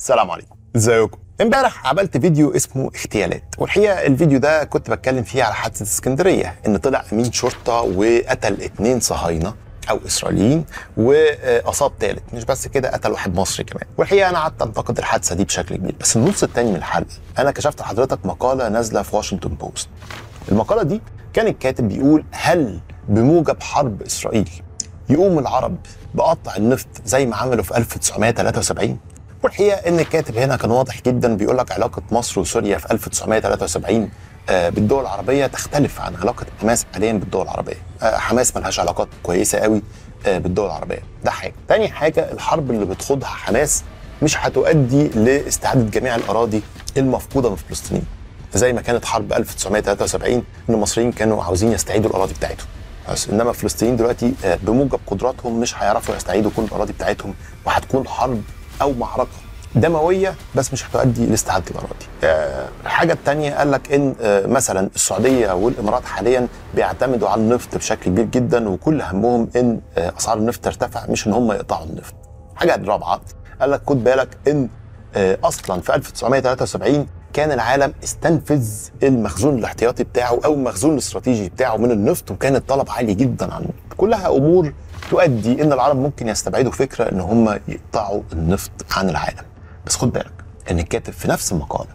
السلام عليكم ازيكم امبارح عملت فيديو اسمه اغتيالات والحقيقه الفيديو ده كنت بتكلم فيه على حادثه اسكندريه ان طلع امين شرطه وقتل اثنين صهاينه او اسرائيليين واصاب ثالث مش بس كده قتل واحد مصري كمان والحقيقه انا قعدت انتقد الحادثه دي بشكل كبير بس النص الثاني من الحلقه انا كشفت لحضرتك مقاله نازله في واشنطن بوست المقاله دي كان الكاتب بيقول هل بموجب حرب اسرائيل يقوم العرب بقطع النفط زي ما عملوا في 1973 والحقيقه ان الكاتب هنا كان واضح جدا بيقول لك علاقه مصر وسوريا في 1973 آه، بالدول العربيه تختلف عن علاقه حماس حاليا بالدول العربيه آه، حماس ملهاش علاقات كويسه قوي آه، بالدول العربيه ده حاجه تاني حاجه الحرب اللي بتخوضها حماس مش هتؤدي لاستعاده جميع الاراضي المفقوده من فلسطين زي ما كانت حرب 1973 ان المصريين كانوا عاوزين يستعيدوا الاراضي بتاعتهم بس انما الفلسطينيين دلوقتي بموجب قدراتهم مش هيعرفوا يستعيدوا كل الاراضي بتاعتهم وهتكون حرب او معركه دمويه بس مش هتؤدي لاستعاده الاراضي. الحاجه آه، الثانيه قال لك ان آه، مثلا السعوديه والامارات حاليا بيعتمدوا على النفط بشكل كبير جدا وكل همهم ان آه، اسعار النفط ترتفع مش ان هم يقطعوا النفط. حاجه رابعه قال لك خد بالك ان اصلا في 1973 كان العالم استنفذ المخزون الاحتياطي بتاعه او المخزون الاستراتيجي بتاعه من النفط وكان الطلب عالي جدا عنه. كلها امور تؤدي ان العرب ممكن يستبعدوا فكره ان هم يقطعوا النفط عن العالم بس خد بالك ان الكاتب في نفس المقال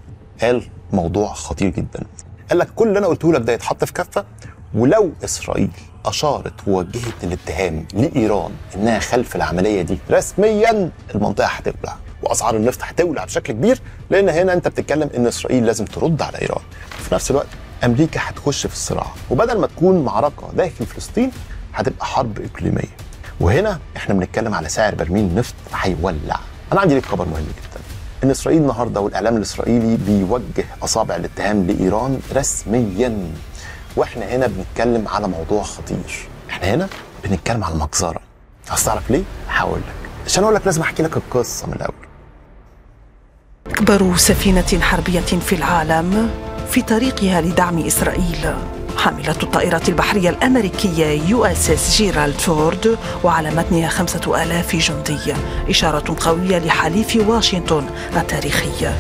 قال موضوع خطير جدا قال لك كل اللي انا قلته لك ده يتحط في كفه ولو اسرائيل اشارت ووجهت الاتهام لايران انها خلف العمليه دي رسميا المنطقه هتولع واسعار النفط هتولع بشكل كبير لان هنا انت بتتكلم ان اسرائيل لازم ترد على ايران في نفس الوقت امريكا هتخش في الصراع وبدل ما تكون معركه داخل فلسطين هتبقى حرب اقليميه وهنا احنا بنتكلم على سعر برميل نفط هيولع انا عندي ليك خبر مهم جدا ان اسرائيل النهارده والاعلام الاسرائيلي بيوجه اصابع الاتهام لايران رسميا واحنا هنا بنتكلم على موضوع خطير احنا هنا بنتكلم على مجزره هتعرف ليه هقول لك عشان اقول لك لازم احكي لك القصه من الاول اكبر سفينه حربيه في العالم في طريقها لدعم اسرائيل حاملة الطائرة البحرية الأمريكية يو اس اس جيرالد فورد وعلى متنها خمسة آلاف جندي إشارة قوية لحليف واشنطن التاريخية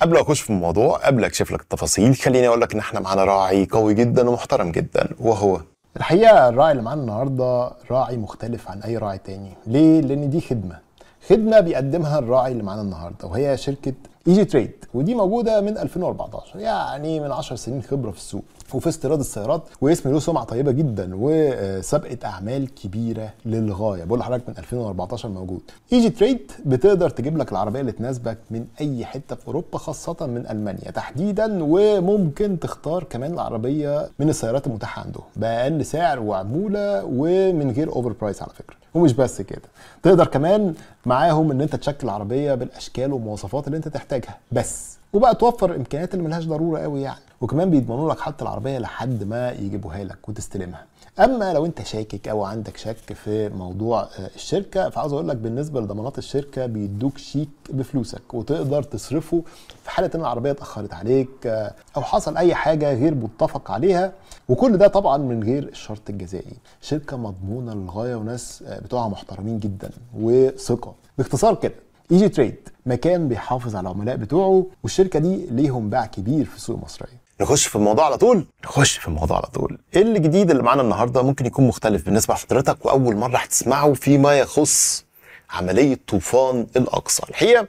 قبل اخش في الموضوع قبل اكشف لك التفاصيل خليني اقول لك ان احنا معانا راعي قوي جدا ومحترم جدا وهو الحقيقه الراعي اللي معانا النهارده راعي مختلف عن اي راعي تاني ليه لان دي خدمه خدمه بيقدمها الراعي اللي معانا النهارده وهي شركه ايجي تريد ودي موجوده من 2014 يعني من 10 سنين خبره في السوق وفي استيراد السيارات واسم له سمعه طيبه جدا وسابقه اعمال كبيره للغايه بقول لحضرتك من 2014 موجود ايجي تريد بتقدر تجيب لك العربيه اللي تناسبك من اي حته في اوروبا خاصه من المانيا تحديدا وممكن تختار كمان العربيه من السيارات المتاحه عندهم باقل سعر وعموله ومن غير اوفر برايس على فكره ومش بس كده تقدر كمان معاهم ان انت تشكل العربيه بالاشكال والمواصفات اللي انت تحتاجها بس وبقى توفر الامكانيات اللي ملهاش ضروره قوي يعني وكمان بيضمنوا لك حتى العربيه لحد ما يجيبوها لك وتستلمها اما لو انت شاكك او عندك شك في موضوع آه، الشركه فعاوز اقول لك بالنسبه لضمانات الشركه بيدوك شيك بفلوسك وتقدر تصرفه في حاله ان العربيه اتاخرت عليك آه، او حصل اي حاجه غير متفق عليها وكل ده طبعا من غير الشرط الجزائي شركه مضمونه للغايه وناس آه، بتوعها محترمين جدا وثقه باختصار كده ايجي تريد مكان بيحافظ على العملاء بتوعه والشركه دي ليهم باع كبير في السوق المصريه نخش في الموضوع على طول نخش في الموضوع على طول ايه الجديد اللي معانا النهارده ممكن يكون مختلف بالنسبه لحضرتك واول مره هتسمعه فيما يخص عمليه طوفان الاقصى الحقيقه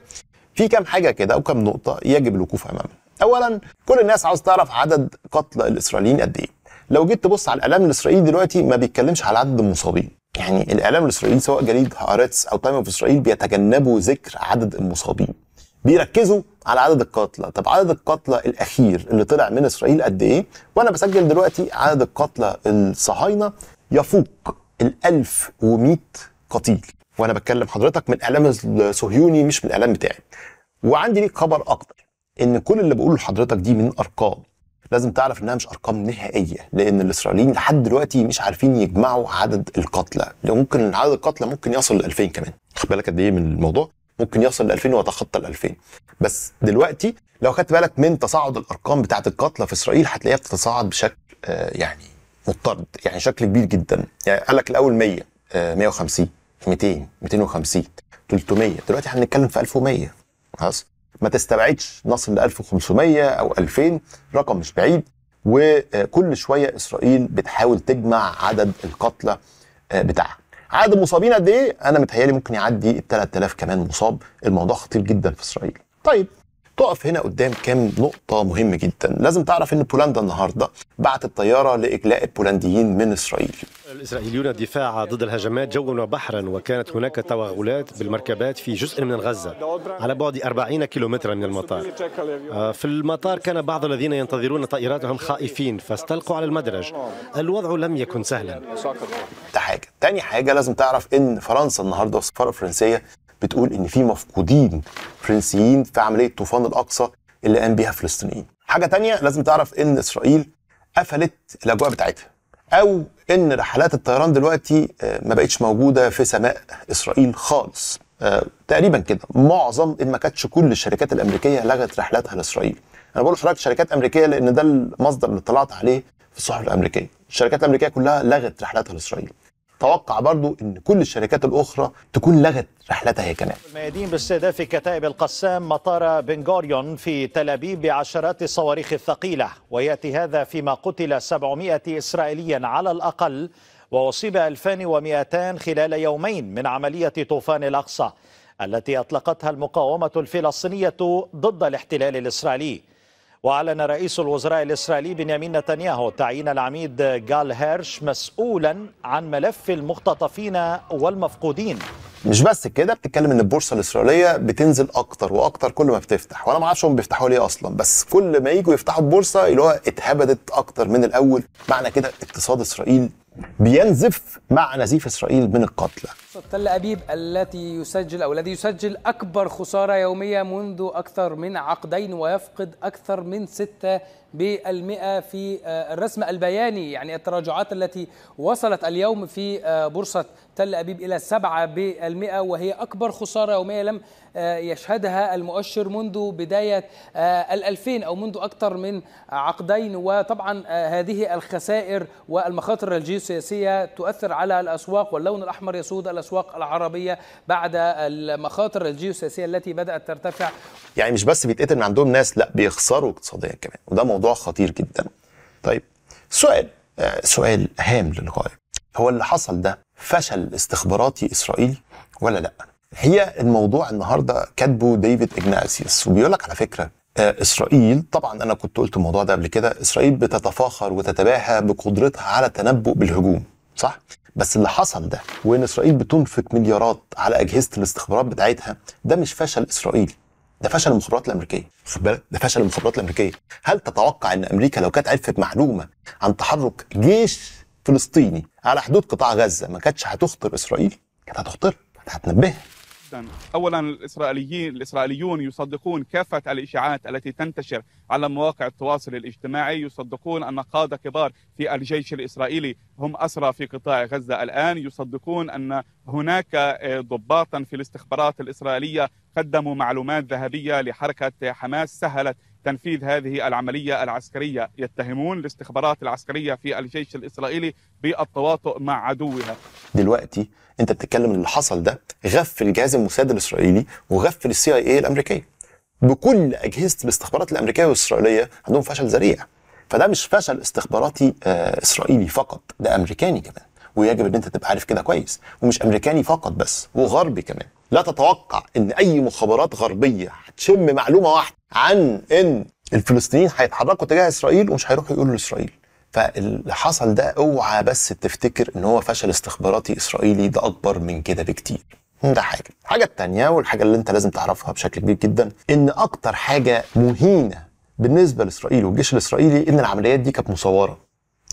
في كام حاجه كده او كام نقطه يجب الوقوف امامها اولا كل الناس عاوز تعرف عدد قتلى الاسرائيليين قد ايه لو جيت تبص على الاعلام الاسرائيلي دلوقتي ما بيتكلمش على عدد المصابين يعني الاعلام الاسرائيلي سواء جريد هارتس او تايم اوف اسرائيل بيتجنبوا ذكر عدد المصابين بيركزوا على عدد القتلى طب عدد القتلى الاخير اللي طلع من اسرائيل قد ايه وانا بسجل دلوقتي عدد القتلى الصهاينه يفوق ال 1100 قتيل وانا بتكلم حضرتك من الاعلام الصهيوني مش من الاعلام بتاعي وعندي ليك خبر اكتر ان كل اللي بقوله لحضرتك دي من ارقام لازم تعرف انها مش ارقام نهائيه لان الاسرائيليين لحد دلوقتي مش عارفين يجمعوا عدد القتلى ممكن عدد القتلى ممكن يصل ل 2000 كمان خد بالك قد ايه من الموضوع ممكن يصل ل 2000 ويتخطى ال 2000 بس دلوقتي لو خدت بالك من تصاعد الارقام بتاعه القتلى في اسرائيل هتلاقيها بتتصاعد بشكل آه، يعني مضطرد يعني شكل كبير جدا يعني قال لك الاول 100 150 200 250 300 دلوقتي احنا بنتكلم في 1100 خلاص ما تستبعدش نصل ل 1500 او 2000 رقم مش بعيد وكل شويه اسرائيل بتحاول تجمع عدد القتلى آه، بتاعها عدد المصابين قد ايه؟ انا متهيالي ممكن يعدي ال 3000 كمان مصاب الموضوع خطير جدا في اسرائيل. طيب تقف هنا قدام كام نقطه مهمه جدا لازم تعرف ان بولندا النهارده بعتت طياره لاجلاء البولنديين من اسرائيل الاسرائيليون دفاع ضد الهجمات جوا وبحرا وكانت هناك توغلات بالمركبات في جزء من غزه على بعد 40 كيلومترا من المطار آه، في المطار كان بعض الذين ينتظرون طائراتهم خائفين فاستلقوا على المدرج الوضع لم يكن سهلا ده حاجه تاني حاجه لازم تعرف ان فرنسا النهارده والسفاره الفرنسيه بتقول ان في مفقودين فرنسيين في عمليه طوفان الاقصى اللي قام بيها فلسطينيين حاجه تانية لازم تعرف ان اسرائيل قفلت الاجواء بتاعتها او ان رحلات الطيران دلوقتي آه، ما بقتش موجوده في سماء اسرائيل خالص آه، تقريبا كده معظم ان ما كانتش كل الشركات الامريكيه لغت رحلاتها لاسرائيل انا بقول لحضرتك شركات امريكيه لان ده المصدر اللي اطلعت عليه في الصحف الامريكيه الشركات الامريكيه كلها لغت رحلاتها لاسرائيل توقع برضو ان كل الشركات الاخرى تكون لغت رحلتها هي كمان الميادين باستهداف كتائب القسام مطار بنغوريون في تل ابيب بعشرات الصواريخ الثقيله وياتي هذا فيما قتل 700 اسرائيليا على الاقل واصيب 2200 خلال يومين من عمليه طوفان الاقصى التي اطلقتها المقاومه الفلسطينيه ضد الاحتلال الاسرائيلي وأعلن رئيس الوزراء الإسرائيلي بنيامين نتنياهو تعيين العميد جال هيرش مسؤولا عن ملف المختطفين والمفقودين مش بس كده بتتكلم ان البورصه الاسرائيليه بتنزل اكتر واكتر كل ما بتفتح وانا ما اعرفش هم بيفتحوا ليه اصلا بس كل ما يجوا يفتحوا البورصه اللي هو اتهبدت اكتر من الاول معنى كده اقتصاد اسرائيل بينزف مع نزيف اسرائيل من القتلى تل أبيب التي يسجل أو الذي يسجل أكبر خسارة يومية منذ أكثر من عقدين ويفقد أكثر من ستة بالمئة في آه، الرسم البياني يعني التراجعات التي وصلت اليوم في آه، بورصة تل أبيب إلى 7 بالمئة وهي أكبر خسارة يومية لم آه، يشهدها المؤشر منذ بداية الألفين أو منذ أكثر من عقدين وطبعا هذه الخسائر والمخاطر الجيوسياسية تؤثر على الأسواق واللون الأحمر يسود الأسواق الأسواق العربية بعد المخاطر الجيوسياسية التي بدأت ترتفع يعني مش بس بيتقتل من عندهم ناس لا بيخسروا اقتصاديا كمان وده موضوع خطير جدا طيب سؤال آه، سؤال هام للغاية هو اللي حصل ده فشل استخباراتي إسرائيلي ولا لأ؟ هي الموضوع النهارده كاتبه ديفيد إجناسيوس وبيقول لك على فكره آه، اسرائيل طبعا انا كنت قلت الموضوع ده قبل كده اسرائيل بتتفاخر وتتباهى بقدرتها على التنبؤ بالهجوم صح بس اللي حصل ده وان اسرائيل بتنفق مليارات على اجهزه الاستخبارات بتاعتها ده مش فشل اسرائيلي ده فشل المخابرات الامريكيه خد بالك ده فشل المخابرات الامريكيه هل تتوقع ان امريكا لو كانت عرفت معلومه عن تحرك جيش فلسطيني على حدود قطاع غزه ما كانتش هتخطر اسرائيل كانت هتخطر هتنبهها جدا اولا الاسرائيليين الاسرائيليون يصدقون كافه الاشاعات التي تنتشر على مواقع التواصل الاجتماعي يصدقون ان قاده كبار في الجيش الاسرائيلي هم اسرى في قطاع غزه الان يصدقون ان هناك آه، ضباطا في الاستخبارات الاسرائيليه قدموا معلومات ذهبيه لحركه حماس سهلت تنفيذ هذه العملية العسكرية يتهمون الاستخبارات العسكرية في الجيش الإسرائيلي بالتواطؤ مع عدوها دلوقتي انت بتتكلم اللي حصل ده غفل الجهاز الموساد الإسرائيلي وغفل السي اي إيه الأمريكية بكل أجهزة الاستخبارات الأمريكية والإسرائيلية عندهم فشل ذريع فده مش فشل استخباراتي آه إسرائيلي فقط ده أمريكاني كمان ويجب ان انت تبقى عارف كده كويس ومش امريكاني فقط بس وغربي كمان لا تتوقع ان اي مخابرات غربيه هتشم معلومه واحده عن ان الفلسطينيين هيتحركوا تجاه اسرائيل ومش هيروحوا يقولوا لاسرائيل فاللي حصل ده اوعى بس تفتكر ان هو فشل استخباراتي اسرائيلي ده اكبر من كده بكتير ده حاجه الحاجه التانية والحاجه اللي انت لازم تعرفها بشكل كبير جدا ان اكتر حاجه مهينه بالنسبه لاسرائيل والجيش الاسرائيلي ان العمليات دي كانت مصوره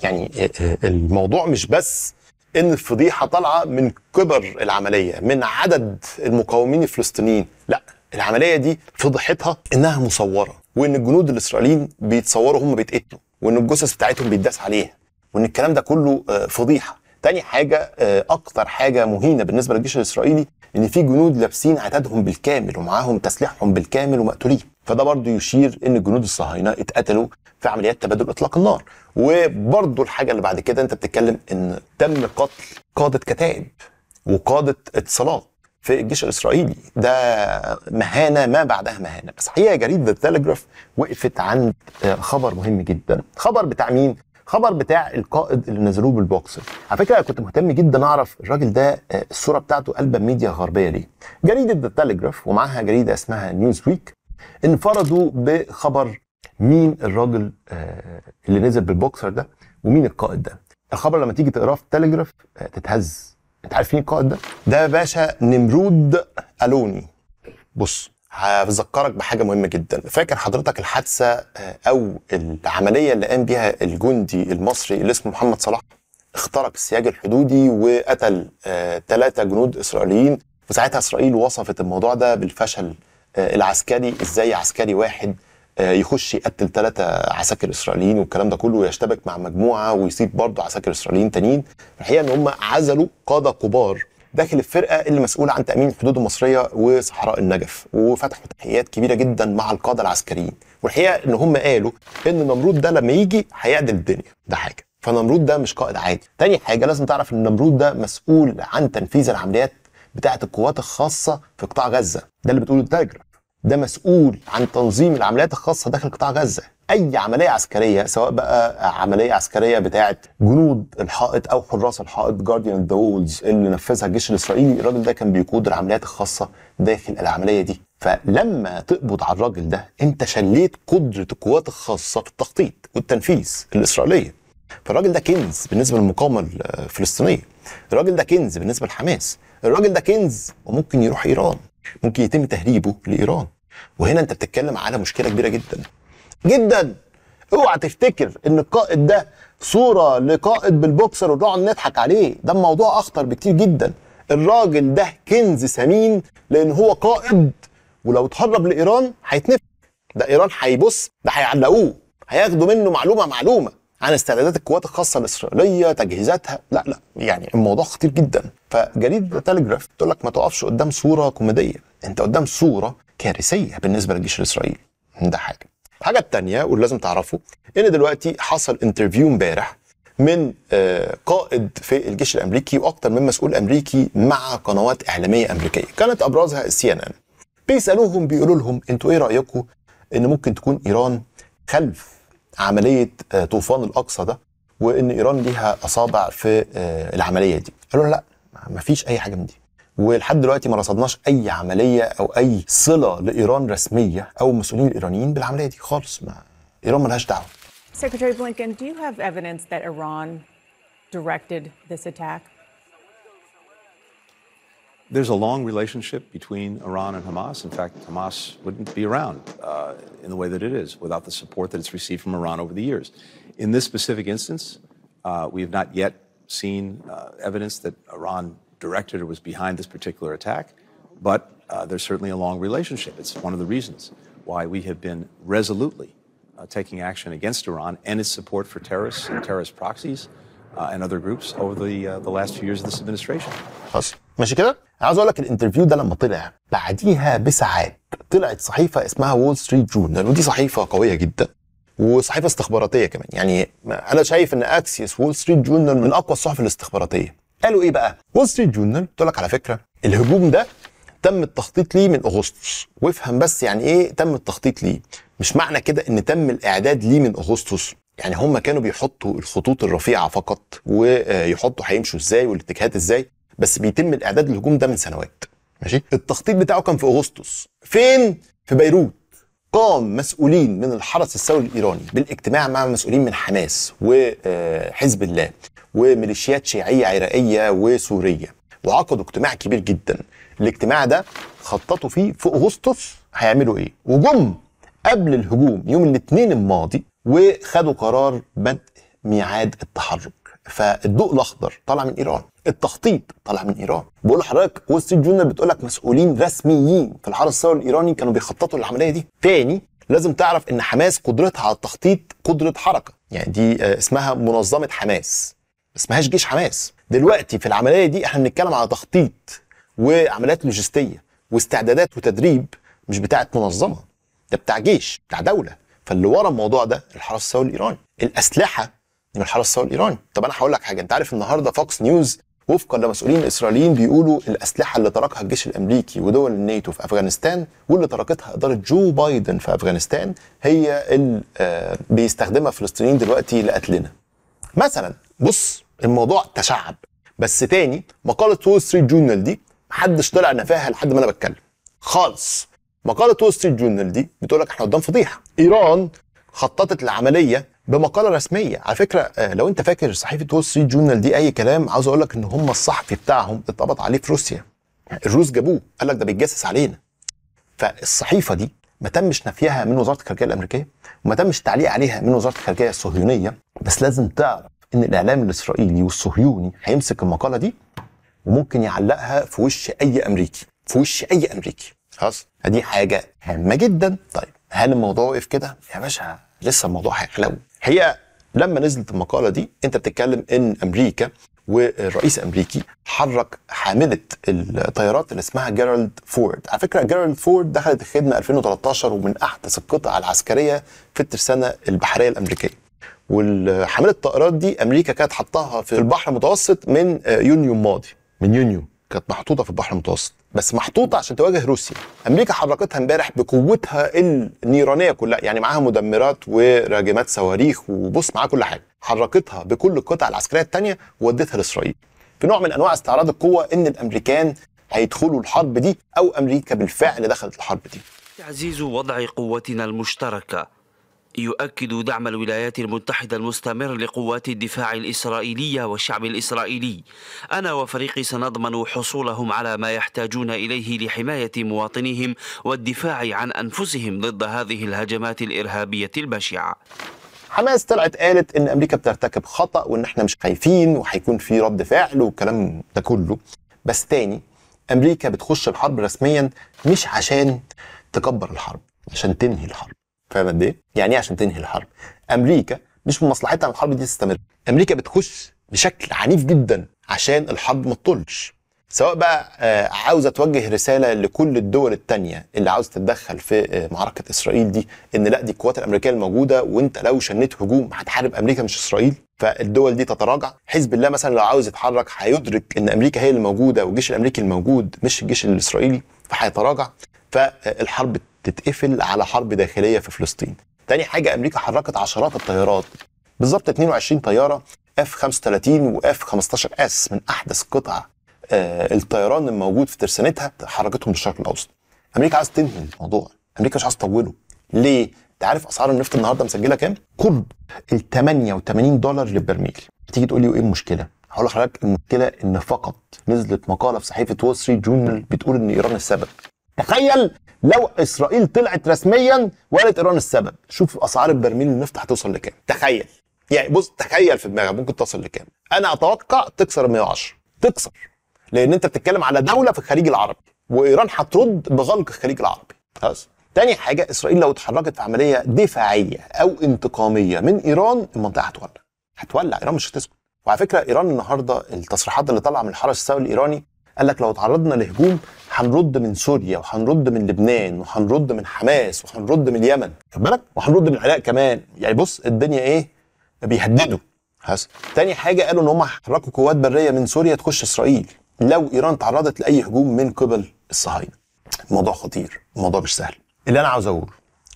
يعني الموضوع مش بس ان الفضيحه طالعه من كبر العمليه من عدد المقاومين الفلسطينيين لا العمليه دي فضحتها انها مصوره وان الجنود الاسرائيليين بيتصوروا هم بيتقتلوا وان الجثث بتاعتهم بيتداس عليها وان الكلام ده كله آه، فضيحه تاني حاجه آه، اكتر حاجه مهينه بالنسبه للجيش الاسرائيلي ان في جنود لابسين عتادهم بالكامل ومعاهم تسليحهم بالكامل ومقتولين فده برضه يشير ان الجنود الصهاينه اتقتلوا في عمليات تبادل اطلاق النار وبرضه الحاجه اللي بعد كده انت بتتكلم ان تم قتل قاده كتائب وقاده اتصالات في الجيش الاسرائيلي ده مهانه ما بعدها مهانه بس صحيح جريده تلجراف وقفت عند خبر مهم جدا خبر بتاع مين خبر بتاع القائد اللي نزلوه بالبوكسر على فكره كنت مهتم جدا اعرف الراجل ده آه، الصوره بتاعته قلب ميديا غربيه ليه جريده التلجراف ومعاها جريده اسمها نيوز ويك انفردوا بخبر مين الراجل آه، اللي نزل بالبوكسر ده ومين القائد ده الخبر لما تيجي تقراه في التلجراف آه، تتهز عارف عارفين القائد ده؟ ده باشا نمرود الوني بص هذكرك بحاجه مهمه جدا فاكر حضرتك الحادثه آه، او العمليه اللي قام بيها الجندي المصري اللي اسمه محمد صلاح اخترق السياج الحدودي وقتل ثلاثه آه، جنود اسرائيليين وساعتها اسرائيل وصفت الموضوع ده بالفشل آه، العسكري ازاي عسكري واحد آه، يخش يقتل ثلاثة عساكر اسرائيليين والكلام ده كله ويشتبك مع مجموعه ويصيب برضه عساكر اسرائيليين تانيين الحقيقه ان هم عزلوا قاده كبار داخل الفرقه اللي مسؤوله عن تامين الحدود المصريه وصحراء النجف وفتحوا تحقيقات كبيره جدا مع القاده العسكريين والحقيقه ان هم قالوا ان نمرود ده لما يجي هيعدل الدنيا ده حاجه فنمرود ده مش قائد عادي تاني حاجه لازم تعرف ان نمرود ده مسؤول عن تنفيذ العمليات بتاعه القوات الخاصه في قطاع غزه ده اللي بتقوله التاجر ده مسؤول عن تنظيم العمليات الخاصه داخل قطاع غزه اي عمليه عسكريه سواء بقى عمليه عسكريه بتاعه جنود الحائط او حراس الحائط جارديان ذا وولز اللي نفذها الجيش الاسرائيلي الراجل ده كان بيقود العمليات الخاصه داخل العمليه دي فلما تقبض على الراجل ده انت شليت قدره القوات الخاصه في التخطيط والتنفيذ الاسرائيليه فالراجل ده كنز بالنسبه للمقاومه الفلسطينيه الراجل ده كنز بالنسبه لحماس الراجل ده كنز وممكن يروح ايران ممكن يتم تهريبه لايران وهنا انت بتتكلم على مشكله كبيره جدا جدا اوعى تفتكر ان القائد ده صوره لقائد بالبوكسر ونقعد نضحك عليه ده الموضوع اخطر بكتير جدا الراجل ده كنز ثمين لان هو قائد ولو اتهرب لايران هيتنفخ ده ايران هيبص ده هيعلقوه هياخدوا منه معلومه معلومه عن استعدادات القوات الخاصه الاسرائيليه تجهيزاتها لا لا يعني الموضوع خطير جدا فجريده تلجراف تقول لك ما تقفش قدام صوره كوميديه انت قدام صوره كارثيه بالنسبه للجيش الاسرائيلي ده حاجه الحاجه الثانيه واللي لازم تعرفه ان دلوقتي حصل انترفيو امبارح من آه، قائد في الجيش الامريكي واكثر من مسؤول امريكي مع قنوات اعلاميه امريكيه كانت ابرزها السي ان ان بيسالوهم بيقولوا لهم انتوا ايه رايكم ان ممكن تكون ايران خلف عمليه آه، طوفان الاقصى ده وان ايران ليها اصابع في آه، العمليه دي قالوا لا ما فيش اي حاجه من دي ولحد دلوقتي ما رصدناش اي عمليه او اي صله لايران رسميه او مسؤولين الايرانيين بالعمليه دي خالص ما ايران لهاش دعوه Secretary Blinken, do you have evidence that Iran directed this attack? There's a long relationship between Iran and Hamas. In fact, Hamas wouldn't be around uh, in the way that it is without the support that it's received from Iran over the years. In this specific instance, uh, we have not yet seen uh, evidence that Iran directed or was behind this particular attack, but uh, there's certainly a long relationship. It's one of the reasons why we have been resolutely uh, taking action against Iran and its support for terrorists and terrorist proxies uh, and other groups over the, the last few years of this administration. ماشي كده عاوز اقول لك الانترفيو ده لما طلع بعديها بساعات طلعت صحيفه اسمها وول ستريت جورنال ودي صحيفه قويه جدا وصحيفه استخباراتيه كمان يعني انا شايف ان اكسيس وول ستريت جورنال من اقوى الصحف الاستخباراتيه قالوا ايه بقى وول ستريت جورنال قلت لك على فكره الهجوم ده تم التخطيط ليه من اغسطس وافهم بس يعني ايه تم التخطيط ليه مش معنى كده ان تم الاعداد ليه من اغسطس يعني هم كانوا بيحطوا الخطوط الرفيعه فقط ويحطوا هيمشوا ازاي والاتجاهات ازاي بس بيتم الاعداد للهجوم ده من سنوات ماشي التخطيط بتاعه كان في اغسطس فين في بيروت قام مسؤولين من الحرس الثوري الايراني بالاجتماع مع مسؤولين من حماس وحزب آه، الله وميليشيات شيعيه عراقيه وسوريه وعقدوا اجتماع كبير جدا الاجتماع ده خططوا فيه في اغسطس هيعملوا ايه وجم قبل الهجوم يوم الاثنين الماضي وخدوا قرار بدء ميعاد التحرك فالضوء الاخضر طالع من ايران التخطيط طالع من ايران بقول لحضرتك وول ستريت جورنال بتقول لك مسؤولين رسميين في الحرس الثوري الايراني كانوا بيخططوا للعمليه دي تاني لازم تعرف ان حماس قدرتها على التخطيط قدره حركه يعني دي آه، اسمها منظمه حماس اسمهاش جيش حماس دلوقتي في العمليه دي احنا بنتكلم على تخطيط وعمليات لوجستيه واستعدادات وتدريب مش بتاعه منظمه ده بتاع جيش بتاع دوله فاللي ورا الموضوع ده الحرس الثوري الايراني الاسلحه من الحرس الثوري الايراني طب انا هقول لك حاجه انت عارف النهارده فوكس نيوز وفقا لمسؤولين اسرائيليين بيقولوا الاسلحه اللي تركها الجيش الامريكي ودول الناتو في افغانستان واللي تركتها اداره جو بايدن في افغانستان هي اللي آه، بيستخدمها الفلسطينيين دلوقتي لقتلنا. مثلا بص الموضوع تشعب بس تاني مقاله وول ستريت جورنال دي محدش طلع نفاها لحد ما انا بتكلم خالص. مقاله وول ستريت جورنال دي بتقول لك احنا قدام فضيحه ايران خططت لعمليه بمقاله رسميه على فكره آه، لو انت فاكر صحيفه وول ستريت جورنال دي اي كلام عاوز اقول لك ان هم الصحفي بتاعهم اتقبض عليه في روسيا الروس جابوه قال لك ده بيتجسس علينا فالصحيفه دي ما تمش نفيها من وزاره الخارجيه الامريكيه وما تمش تعليق عليها من وزاره الخارجيه الصهيونيه بس لازم تعرف ان الاعلام الاسرائيلي والصهيوني هيمسك المقاله دي وممكن يعلقها في وش اي امريكي في وش اي امريكي خلاص دي حاجه هامه جدا طيب هل الموضوع وقف كده يا باشا لسه الموضوع هيغلبه هي لما نزلت المقاله دي انت بتتكلم ان امريكا والرئيس الامريكي حرك حامله الطيارات اللي اسمها جيرالد فورد على فكره جيرالد فورد دخلت الخدمه 2013 ومن احدث القطع العسكريه في الترسانه البحريه الامريكيه والحامله الطائرات دي امريكا كانت حطاها في البحر المتوسط من آه، يونيو الماضي من يونيو كانت محطوطه في البحر المتوسط بس محطوطه عشان تواجه روسيا امريكا حركتها امبارح بقوتها النيرانيه كلها يعني معاها مدمرات وراجمات صواريخ وبص معاها كل حاجه حركتها بكل القطع العسكريه الثانيه وودتها لاسرائيل في نوع من انواع استعراض القوه ان الامريكان هيدخلوا الحرب دي او امريكا بالفعل دخلت الحرب دي تعزيز وضع قوتنا المشتركه يؤكد دعم الولايات المتحدة المستمر لقوات الدفاع الإسرائيلية والشعب الإسرائيلي أنا وفريقي سنضمن حصولهم على ما يحتاجون إليه لحماية مواطنيهم والدفاع عن أنفسهم ضد هذه الهجمات الإرهابية البشعة حماس طلعت قالت ان امريكا بترتكب خطا وان احنا مش خايفين وهيكون في رد فعل والكلام ده كله بس تاني امريكا بتخش الحرب رسميا مش عشان تكبر الحرب عشان تنهي الحرب فاهم قد ايه؟ يعني ايه عشان تنهي الحرب؟ امريكا مش من مصلحتها ان الحرب دي تستمر. امريكا بتخش بشكل عنيف جدا عشان الحرب ما تطولش. سواء بقى آه، عاوزه توجه رساله لكل الدول الثانيه اللي عاوزه تتدخل في آه، معركه اسرائيل دي ان لا دي القوات الامريكيه الموجوده وانت لو شنيت هجوم هتحارب امريكا مش اسرائيل فالدول دي تتراجع حزب الله مثلا لو عاوز يتحرك هيدرك ان امريكا هي اللي موجوده والجيش الامريكي الموجود مش الجيش الاسرائيلي فهيتراجع فالحرب تتقفل على حرب داخليه في فلسطين. تاني حاجه امريكا حركت عشرات الطيارات بالظبط 22 طياره اف 35 واف 15 اس من احدث قطع آه، الطيران الموجود في ترسانتها حركتهم للشرق الاوسط. امريكا عايز تنهي الموضوع، امريكا مش عايز تطوله. ليه؟ انت عارف اسعار النفط النهارده مسجله كام؟ قرب ال 88 دولار للبرميل. تيجي تقول لي ايه المشكله؟ هقول لحضرتك المشكله ان فقط نزلت مقاله في صحيفه وول ستريت جورنال بتقول ان ايران السبب. تخيل لو اسرائيل طلعت رسميا وقالت ايران السبب شوف اسعار البرميل النفط هتوصل لكام تخيل يعني بص تخيل في دماغك ممكن توصل لكام انا اتوقع تكسر 110 تكسر لان انت بتتكلم على دوله في الخليج العربي وايران هترد بغلق الخليج العربي خلاص تاني حاجه اسرائيل لو اتحركت في عمليه دفاعيه او انتقاميه من ايران المنطقه هتولع هتولع ايران مش هتسكت وعلى فكره ايران النهارده التصريحات اللي طالعه من الحرس الثوري الايراني قال لك لو تعرضنا لهجوم هنرد من سوريا وهنرد من لبنان وهنرد من حماس وهنرد من اليمن خد بالك وهنرد من العراق كمان يعني بص الدنيا ايه بيهددوا حس. تاني حاجه قالوا ان هم هيحركوا قوات بريه من سوريا تخش اسرائيل لو ايران تعرضت لاي هجوم من قبل الصهاينه الموضوع خطير الموضوع مش سهل اللي انا عاوز اقوله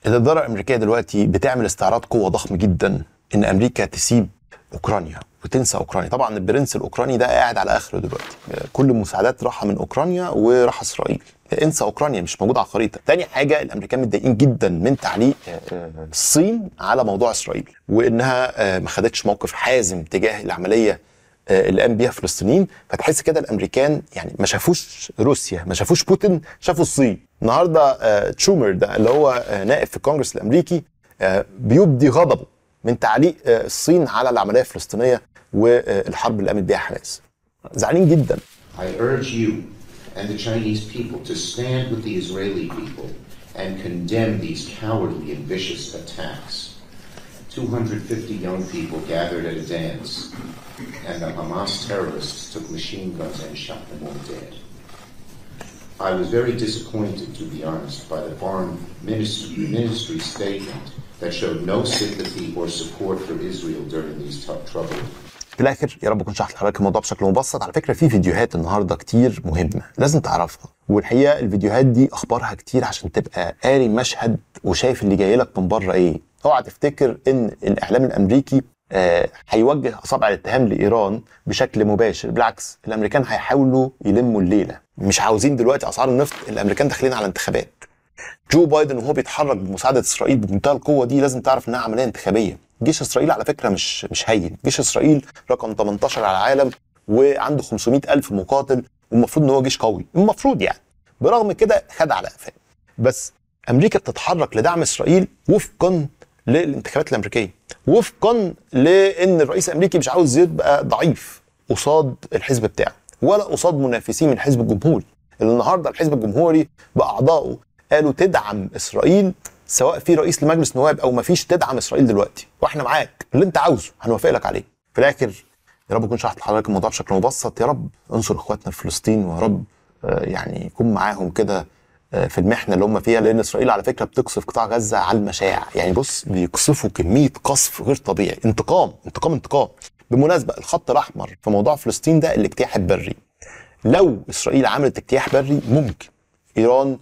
الاداره الامريكيه دلوقتي بتعمل استعراض قوه ضخم جدا ان امريكا تسيب اوكرانيا وتنسى اوكرانيا طبعا البرنس الاوكراني ده قاعد على اخره دلوقتي كل المساعدات راحه من اوكرانيا وراح اسرائيل انسى اوكرانيا مش موجود على الخريطه تاني حاجه الامريكان متضايقين جدا من تعليق آه، الصين على موضوع اسرائيل وانها آه، ما خدتش موقف حازم تجاه العمليه آه، اللي قام بيها الفلسطينيين فتحس كده الامريكان يعني ما شافوش روسيا ما شافوش بوتين شافوا الصين النهارده تشومر ده اللي هو نائب في الكونجرس الامريكي بيبدي غضبه من تعليق الصين على العمليه الفلسطينيه والحرب اللي قامت بيها حماس زعلانين جدا I urge you and the Chinese people to stand with the Israeli people and condemn these cowardly and vicious attacks. 250 young people gathered at a dance, and the Hamas terrorists took machine guns and shot them all dead. I was very disappointed, to be honest, by the Foreign Ministry, Ministry statement that showed no sympathy or support for Israel during these tough troubles. في الاخر يا رب اكون شرحت لحضرتك الموضوع بشكل مبسط على فكره في فيديوهات النهارده كتير مهمه لازم تعرفها والحقيقه الفيديوهات دي اخبارها كتير عشان تبقى قاري المشهد وشايف اللي جاي لك من بره ايه اوعى تفتكر ان الاعلام الامريكي آه، هيوجه آه اصابع الاتهام لايران بشكل مباشر بالعكس الامريكان هيحاولوا يلموا الليله مش عاوزين دلوقتي اسعار النفط الامريكان داخلين على انتخابات جو بايدن وهو بيتحرك بمساعده اسرائيل بمنتهى القوه دي لازم تعرف انها عمليه انتخابيه جيش اسرائيل على فكره مش مش هين جيش اسرائيل رقم 18 على العالم وعنده 500 الف مقاتل والمفروض ان هو جيش قوي المفروض يعني برغم كده خد على قفاه بس امريكا بتتحرك لدعم اسرائيل وفقا للانتخابات الامريكيه وفقا لان الرئيس الامريكي مش عاوز يبقى ضعيف قصاد الحزب بتاعه ولا قصاد منافسيه من حزب الجمهوري اللي النهارده الحزب الجمهوري باعضائه قالوا تدعم اسرائيل سواء في رئيس لمجلس نواب او ما فيش تدعم اسرائيل دلوقتي واحنا معاك اللي انت عاوزه هنوافق لك عليه في الاخر يا رب اكون شرحت لحضرتك الموضوع بشكل مبسط يا رب انصر اخواتنا في فلسطين ويا رب آه، يعني يكون معاهم كده آه، في المحنه اللي هم فيها لان اسرائيل على فكره بتقصف قطاع غزه على المشاع يعني بص بيقصفوا كميه قصف غير طبيعي انتقام انتقام انتقام بالمناسبه الخط الاحمر في موضوع فلسطين ده الاجتياح البري لو اسرائيل عملت اجتياح بري ممكن ايران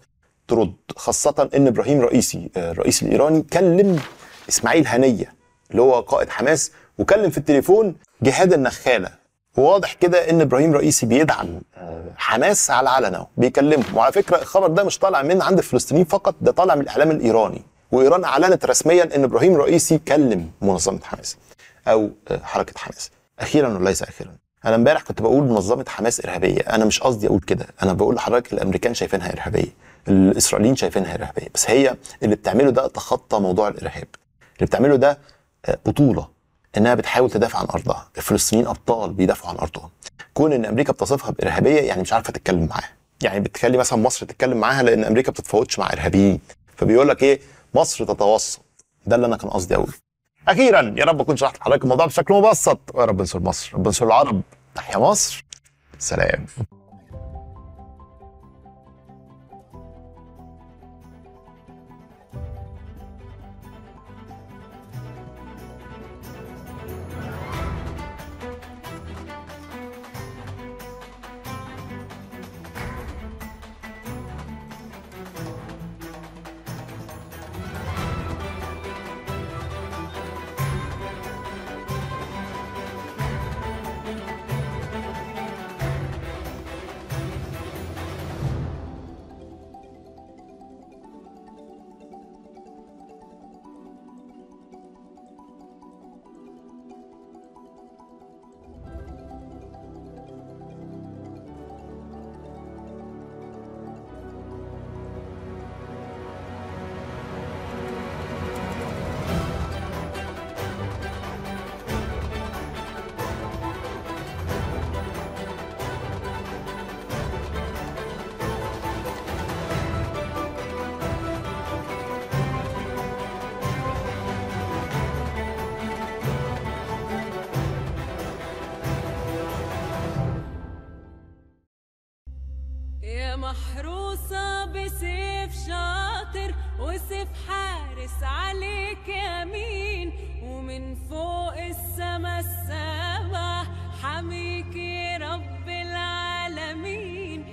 ترد خاصة إن إبراهيم رئيسي آه، الرئيس الإيراني كلم إسماعيل هنية اللي هو قائد حماس وكلم في التليفون جهاد النخالة وواضح كده إن إبراهيم رئيسي بيدعم آه، حماس على علنه بيكلمهم وعلى فكرة الخبر ده مش طالع من عند الفلسطينيين فقط ده طالع من الإعلام الإيراني وإيران أعلنت رسميا إن إبراهيم رئيسي كلم منظمة حماس أو آه، حركة حماس أخيرا وليس أخيرا انا امبارح كنت بقول منظمه حماس ارهابيه انا مش قصدي اقول كده انا بقول لحضرتك الامريكان شايفينها ارهابيه الاسرائيليين شايفينها ارهابيه بس هي اللي بتعمله ده تخطى موضوع الارهاب اللي بتعمله ده آه، بطوله انها بتحاول تدافع عن ارضها الفلسطينيين ابطال بيدافعوا عن ارضهم كون ان امريكا بتصفها بارهابيه يعني مش عارفه تتكلم معاها يعني بتخلي مثلا مصر تتكلم معاها لان امريكا بتتفاوضش مع ارهابيين فبيقول لك ايه مصر تتوسط ده اللي انا كان قصدي اقوله اخيرا يا رب اكون شرحت لحضرتك الموضوع بشكل مبسط ويا رب انصر مصر رب انصر العرب تحيا مصر سلام i